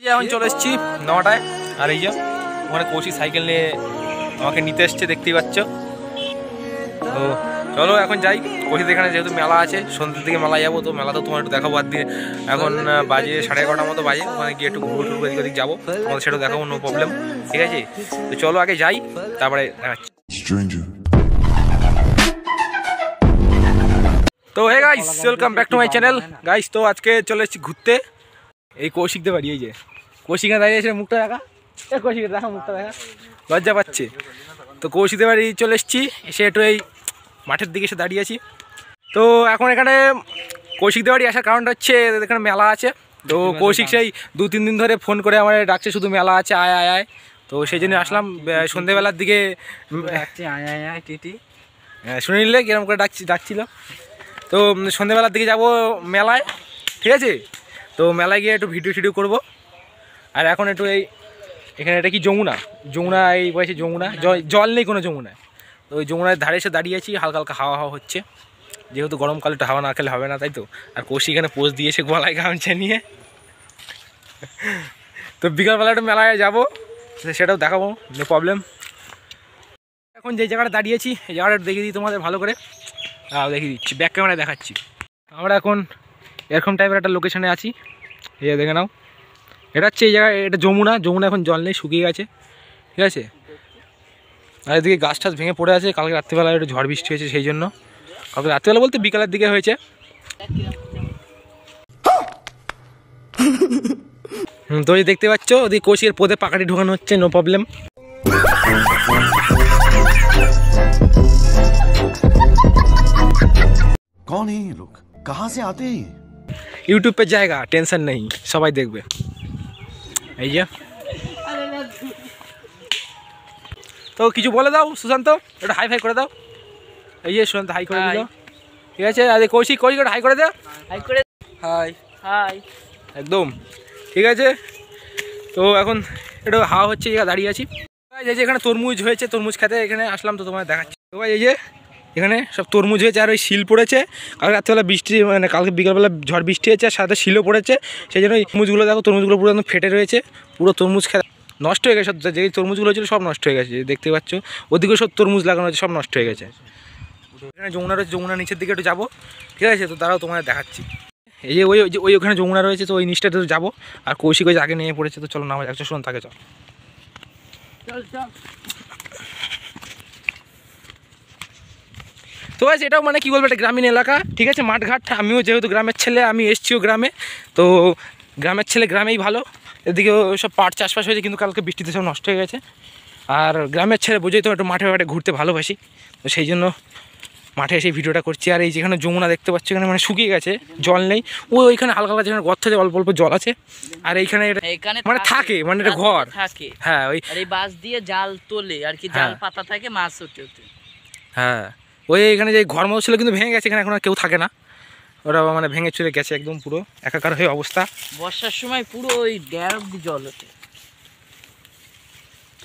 এই যে এখন চলে এসেছি নটায় আর এই যে ওখানে কৌশি সাইকেল নিয়ে আমাকে নিতে এসছে দেখতেই পাচ্ছ তো চলো এখন যাই কৌশিদের এখানে যেহেতু মেলা আছে সন্ধ্যের দিকে মেলা যাবো তো মেলা তো তোমার একটু দেখাবো আর দিয়ে এখন বাজে সাড়ে এগারোটার মতো বাজে ওখানে গিয়ে একটু ঘুরো টুরো এদিক ওদিক যাবো তোমাদের সেটা দেখাবো নো প্রবলেম ঠিক আছে তো চলো আগে যাই তারপরে দেখাচ্ছি তো hey guys welcome back to my channel guys তো আজকে চলে এসেছি ঘুরতে এই কৌশিকতে পারি এই যে কৌশিক দাঁড়িয়ে এসে মুখটা দেখা কৌশিক দেখা মুখটা দেখা লজ্জা পাচ্ছে তো কৌশিকতে বাড়ি চলে এসেছি এসে একটু এই মাঠের দিকে এসে দাঁড়িয়ে আছি তো এখন এখানে দে বাড়ি আসার কারণটা হচ্ছে এখানে মেলা আছে তো কৌশিক সেই দু তিন দিন ধরে ফোন করে আমার ডাকছে শুধু মেলা আছে আয় আয় আয় তো সেই জন্য আসলাম সন্ধেবেলার দিকে হ্যাঁ, শুনে নিলে কিরম করে ডাকছি ডাকছিল তো সন্ধেবেলার দিকে যাব মেলায় ঠিক আছে তো মেলায় গিয়ে একটু ভিডিও শিডিও করবো আর এখন একটু এই এখানে এটা কি যমুনা যমুনা এই বয়সে যমুনা জল নেই কোনো যমুনায় তো ওই যমুনার ধারে এসে দাঁড়িয়ে আছি হালকা হালকা হাওয়া হাওয়া হচ্ছে যেহেতু গরমকালে একটু হাওয়া না খেলে হবে না তাই তো আর কষি এখানে পোষ দিয়েছে গলায় গামছে নিয়ে তো বিকালবেলা একটু মেলায় যাবো সেটাও দেখাবো নো প্রবলেম এখন যে জায়গাটা দাঁড়িয়েছি এই জায়গাটা দেখিয়ে দিই তোমাদের ভালো করে দেখিয়ে দিচ্ছি ব্যাক ক্যামেরায় দেখাচ্ছি আমরা এখন এরকম টাইপের একটা লোকেশানে আছি এই দেখে নাও এটা হচ্ছে এই জায়গায় এটা যমুনা যমুনা এখন জল নেই শুকিয়ে গেছে ঠিক আছে আর এদিকে গাছ টাছ ভেঙে পড়ে আছে কালকে রাত্রিবেলা একটু ঝড় বৃষ্টি হয়েছে সেই জন্য কালকে রাত্রিবেলা বলতে বিকালের দিকে হয়েছে তো দেখতে পাচ্ছ ওদিকে কোচের পদে পাকাটি ঢোকানো হচ্ছে নো প্রবলেম कौन है ये लोग कहाँ ইউটিউব জায়গা টেনশন নেই সবাই দেখবে এই যে তো কিছু বলে দাও সুশান্ত এটা হাই ফাই করে দাও এই যে সুশান্ত হাই করে দিল ঠিক আছে আরে কৌশিক কৌশিক হাই করে দাও হাই করে হাই হাই একদম ঠিক আছে তো এখন এটা হাওয়া হচ্ছে দাঁড়িয়ে আছি এই যে এখানে তরমুজ হয়েছে তরমুজ খেতে এখানে আসলাম তো তোমায় দেখাচ্ছি তো এই যে এখানে সব তরমুজ হয়েছে আর ওই শিল পড়েছে কালকে রাত্রিবেলা বৃষ্টি মানে কালকে বিকালবেলা ঝড় বৃষ্টি হয়েছে আর সাথে শিলও পড়েছে সেই জন্য তরমুজগুলো দেখো তরমুজগুলো পুরো একদম ফেটে রয়েছে পুরো তরমুজ খেলা নষ্ট হয়ে গেছে সব যে তরমুজগুলো হয়েছিল সব নষ্ট হয়ে গেছে দেখতে পাচ্ছ ওদিকে সব তরমুজ লাগানো হয়েছে সব নষ্ট হয়ে গেছে এখানে যমুনা রয়েছে যমুনা নিচের দিকে একটু যাবো ঠিক আছে তো তারাও তোমাদের দেখাচ্ছি এই যে ওই ওই ওখানে যমুনা রয়েছে তো ওই নিচটাতে তো যাবো আর কৌশিক ওই আগে নিয়ে পড়েছে তো চলো না যাচ্ছে শুনুন তাকে থাকে চল তো আজ এটাও মানে কী বলবো একটা গ্রামীণ এলাকা ঠিক আছে মাঠঘাট আমিও যেহেতু গ্রামের ছেলে আমি এসছিও গ্রামে তো গ্রামের ছেলে গ্রামেই ভালো এদিকে সব পাট চাষবাস হয়েছে কিন্তু কালকে বৃষ্টিতে সব নষ্ট হয়ে গেছে আর গ্রামের ছেলে বোঝেই তো একটু মাঠে ঘাটে ঘুরতে ভালোবাসি তো সেই জন্য মাঠে এসে ভিডিওটা করছি আর এই যেখানে যমুনা দেখতে পাচ্ছি এখানে মানে শুকিয়ে গেছে জল নেই ওই ওইখানে হালকা হালকা যেখানে গর্থ অল্প অল্প জল আছে আর এইখানে মানে থাকে মানে এটা ঘর থাকে হ্যাঁ ওই বাঁশ দিয়ে জাল তোলে আর কি হ্যাঁ। জাল পাতা থাকে মাছ হতে হ্যাঁ ওই এখানে যে ঘর মতো ছিল কিন্তু ভেঙে গেছে এখানে এখন আর কেউ থাকে না ওরা মানে ভেঙে চুরে গেছে একদম পুরো একাকার হয়ে অবস্থা বর্ষার সময় পুরো ওই ড্যাবি জল ওঠে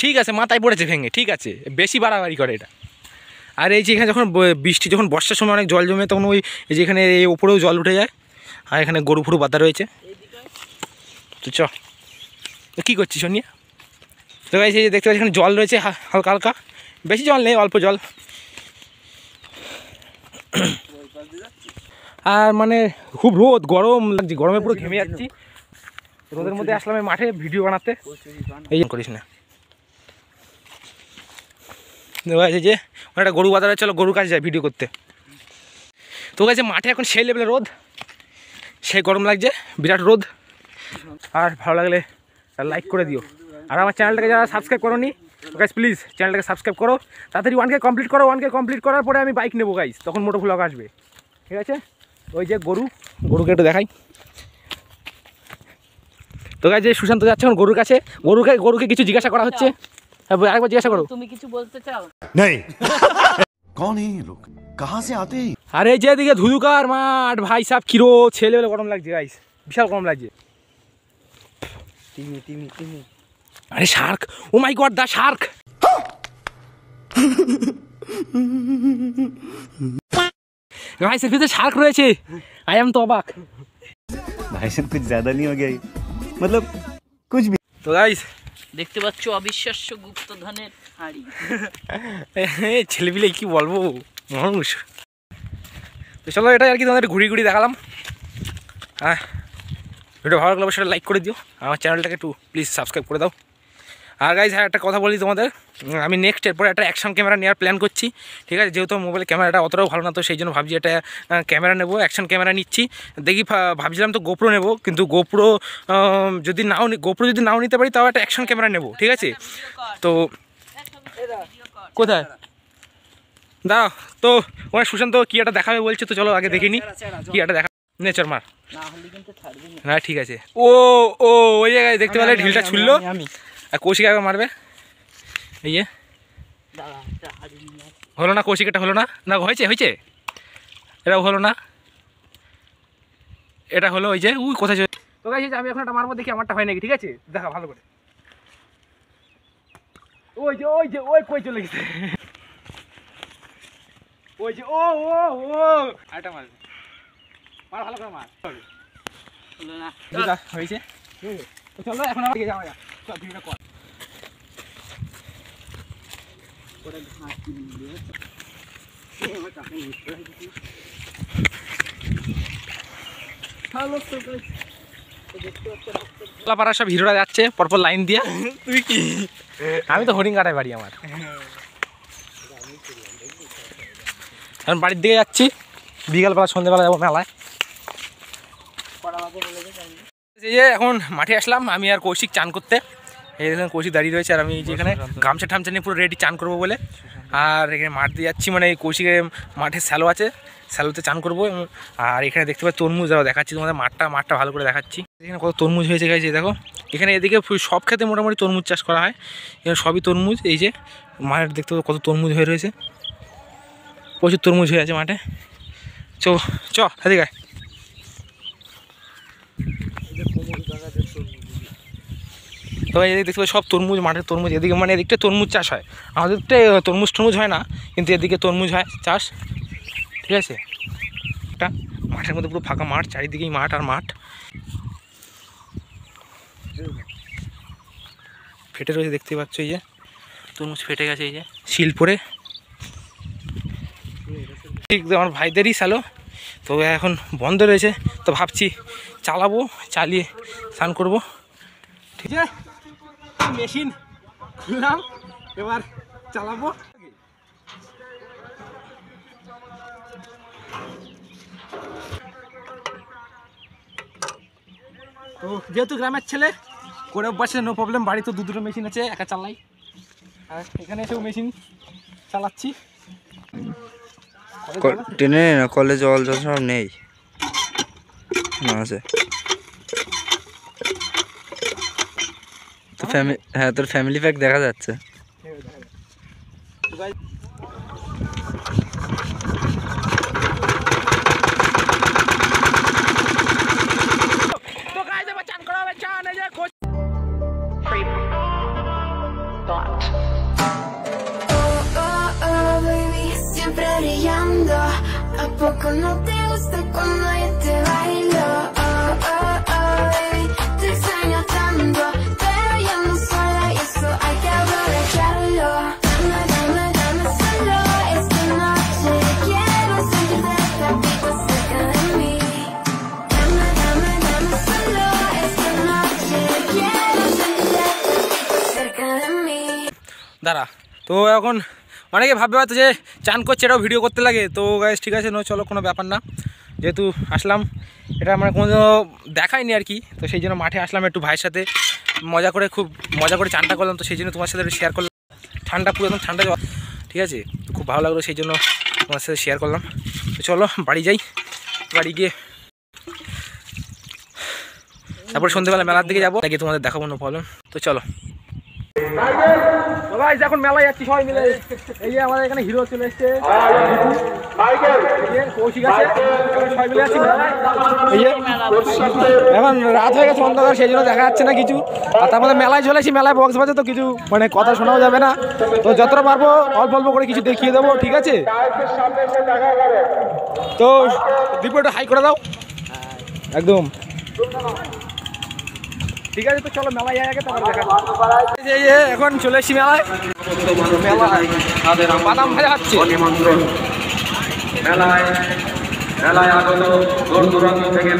ঠিক আছে মাথায় পড়েছে ভেঙে ঠিক আছে বেশি বাড়াবাড়ি করে এটা আর এই যে এখানে যখন বৃষ্টি যখন বর্ষার সময় অনেক জল জমে তখন ওই এই যে এখানে এই ওপরেও জল উঠে যায় আর এখানে গরু ফুরু বাঁধা রয়েছে তো চ কী করছিস শোনিয়া তো এই যে দেখতে পাচ্ছি এখানে জল রয়েছে হালকা হালকা বেশি জল নেই অল্প জল আর মানে খুব রোদ গরম লাগছে গরমে পুরো ঘেমে যাচ্ছি রোদের মধ্যে আসলাম মাঠে ভিডিও বানাতে এই করিস না যে একটা গরু বাজারে চলো গরুর কাছে যায় ভিডিও করতে তো কাছে মাঠে এখন সেই লেভেলে রোদ সেই গরম লাগছে বিরাট রোদ আর ভালো লাগলে লাইক করে দিও আর আমার চ্যানেলটাকে যারা সাবস্ক্রাইব করো গাইজ প্লিজ চ্যানেলটাকে সাবস্ক্রাইব করো তাড়াতাড়ি ওয়ানকে কমপ্লিট করো ওয়ানকে কমপ্লিট করার পরে আমি বাইক নেবো গাইজ তখন মোটো ভ্লগ আসবে ঠিক আছে ওই যে গরু গরুকে একটু দেখাই তো গাইজ যে সুশান্ত যাচ্ছে এখন গরুর কাছে গরুকে গরুকে কিছু জিজ্ঞাসা করা হচ্ছে হ্যাঁ আরেকবার জিজ্ঞাসা করো তুমি কিছু বলতে চাও নেই কোন এই লোক কাহা সে আতে আরে যে দিকে ধুধুকার মাঠ ভাই সাহেব কিরো ছেলেবেলে গরম লাগছে গাইস বিশাল গরম লাগছে তিমি তিমি তিমি আরে shark oh my god the shark ভাই সেলফিতে শার্ক রয়েছে আই এম তো অবাক ভাই সব কিছু জ্যাদা নিয়ে গিয়ে মতলব কুছ ভি তো গাইস দেখতে পাচ্ছ অবিশ্বাস্য গুপ্তধনের হাড়ি ছেলেপিলে কি বলবো মানুষ তো চলো এটাই আর কি তোমাদের ঘুরি ঘুরি দেখালাম হ্যাঁ ভিডিও ভালো লাগলে অবশ্যই লাইক করে দিও আমার চ্যানেলটাকে একটু প্লিজ সাবস্ক্রাইব করে দাও আর গাইজ হ্যাঁ একটা কথা বলি তোমাদের আমি নেক্সট এরপরে একটা অ্যাকশন ক্যামেরা নেওয়ার প্ল্যান করছি ঠিক আছে যেহেতু মোবাইল ক্যামেরাটা অতটাও ভালো না তো সেই জন্য ভাবছি একটা ক্যামেরা নেব অ্যাকশন ক্যামেরা নিচ্ছি দেখি ভাবছিলাম তো গোপ্রো নেব কিন্তু গোপ্রো যদি নাও গোপ্রো যদি নাও নিতে পারি তাও একটা অ্যাকশন ক্যামেরা নেব ঠিক আছে তো কোথায় দা তো ওরা সুশান্ত কি একটা দেখাবে বলছে তো চলো আগে দেখিনি কি একটা দেখা নেচার মার না ঠিক আছে ও ও ওই জায়গায় দেখতে পেলে ঢিলটা ছুললো আর কৌশিকা একবার মারবে এই যে হলো না কৌশিকাটা হলো না না হয়েছে হয়েছে এটাও হলো না এটা হলো ওই যে উই কোথায় তো গাইছি আমি এখন একটা মারবো দেখি আমারটা হয় নাকি ঠিক আছে দেখা ভালো করে ওই যে ওই যে ওই কই চলে গেছে ওই যে ও ও ও আইটা মারবে মার ভালো করে মার হলো না হয়েছে চলো এখন আমার যাওয়া যাক ভিডিওটা সব হিরোরা যাচ্ছে পরপর লাইন দিয়ে তুই কি আমি তো হরিণ কাটায় বাড়ি আমার এখন বাড়ির দিকে যাচ্ছি বিকালবেলা সন্ধ্যেবেলা যাবো মেলায় এই যে এখন মাঠে আসলাম আমি আর কৌশিক চান করতে এই দেখুন কৌশিক দাঁড়িয়ে রয়েছে আর আমি যেখানে গামছা ঠামছা নিয়ে পুরো রেডি চান করবো বলে আর এখানে মাঠ দিয়ে যাচ্ছি মানে এই কৌশিকের মাঠে স্যালো আছে স্যালোতে চান করবো আর এখানে দেখতে পাচ্ছি তরমুজ দাও দেখাচ্ছি তোমাদের মাঠটা মাঠটা ভালো করে দেখাচ্ছি এখানে কত তরমুজ হয়েছে গেছে দেখো এখানে এদিকে সব খেতে মোটামুটি তরমুজ চাষ করা হয় এখানে সবই তরমুজ এই যে মাঠ দেখতে কত তরমুজ হয়ে রয়েছে প্রচুর তরমুজ হয়ে আছে মাঠে চো চ এদিকে তবে এদিকে দেখতে পাচ্ছি সব তরমুজ মাঠের তরমুজ এদিকে মানে এদিকটা তরমুজ চাষ হয় আমাদেরটা তরমুজ টরমুজ হয় না কিন্তু এদিকে তরমুজ হয় চাষ ঠিক আছে একটা মাঠের মধ্যে পুরো ফাঁকা মাঠ চারিদিকেই মাঠ আর মাঠ ফেটে রয়েছে দেখতে পাচ্ছ এই যে তরমুজ ফেটে গেছে এই যে শিল পরে ঠিক আমার ভাইদেরই সালো তো এখন বন্ধ রয়েছে তো ভাবছি চালাবো চালিয়ে স্নান করবো ঠিক আছে মেশিন খুললাম এবার চালাবো তো যেহেতু গ্রামের ছেলে করে অভ্যাসে নো প্রবলেম বাড়িতে দু দুটো মেশিন আছে একা চালাই আর এখানে এসেও মেশিন চালাচ্ছি ট্রেনে কলেজ অল সব নেই না আছে ফ্যামিলি হ্যাঁ তোর ফ্যামিলি প্যাক দেখা যাচ্ছে ¿A poco no te gusta cuando দাঁড়া তো এখন অনেকে ভাববে হয়তো যে চান করছে এটাও ভিডিও করতে লাগে তো গাইজ ঠিক আছে নো চলো কোনো ব্যাপার না যেহেতু আসলাম এটা মানে কোনো দেখায়নি আর কি তো সেই জন্য মাঠে আসলাম একটু ভাইয়ের সাথে মজা করে খুব মজা করে চানটা করলাম তো সেই জন্য তোমার সাথে শেয়ার করলাম ঠান্ডা পুরো একদম ঠান্ডা ঠিক আছে খুব ভালো লাগলো সেই জন্য তোমার সাথে শেয়ার করলাম তো চলো বাড়ি যাই বাড়ি গিয়ে তারপরে সন্ধ্যেবেলা মেলার দিকে যাবো তাকে তোমাদের দেখাবো না প্রবলেম তো চলো গাইস এখন মেলায় যাচ্ছি সবাই মিলে এই যে আমাদের এখানে হিরো চলে এসেছে কৌশিক আছে সবাই মিলে এখন রাত হয়ে গেছে অন্ধকার সেই জন্য দেখা যাচ্ছে না কিছু আর তার মধ্যে মেলায় চলে আসি মেলায় বক্স বাজে তো কিছু মানে কথা শোনাও যাবে না তো যতটা পারবো অল্প অল্প করে কিছু দেখিয়ে দেবো ঠিক আছে তো দীপ হাই করে দাও একদম ঠিক আছে তো চলো মেলায় আগে তারপর দেখা যে এখন চলে এসছি মেলায় বাদাম ভাজা হচ্ছে দূর দূরান্ত থেকে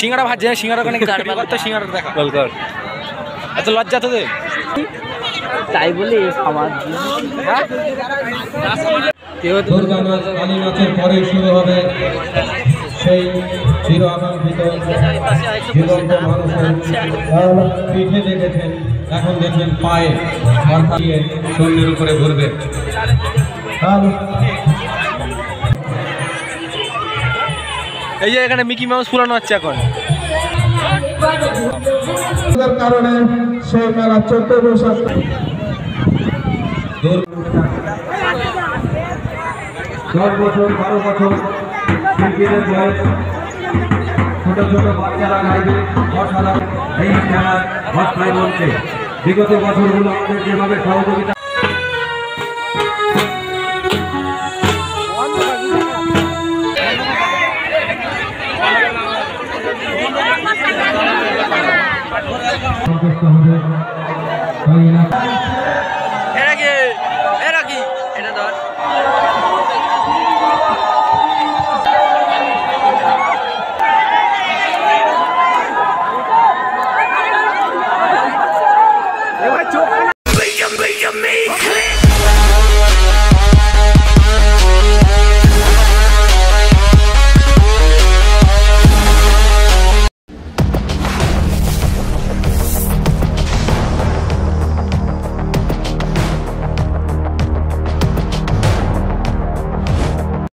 সিঙ্গারা ভাজছে সিঙ্গারা সিঙ্গারা দেখা এত লজ্জা তোদের তাই বলে আমার দুর্গা নাচ কালী পরে শুরু হবে সেই চির এখন দেখবেন পায়ে অর্থাৎ শরীরের উপরে ঘুরবে এই যে এখানে মিকি মাউস পুরানো হচ্ছে এখন কারণে সে মেলা চোদ্দ বৈশাখ দশ বছর বারো বছর শিল্পীদের বয়স ছোট ছোট বাচ্চারা গাইবে অসাধারণ এই খেলার অস্থায় মঞ্চে বিগত বছরগুলো আমাদের যেভাবে সহযোগিতা সন্তুষ্ট হবে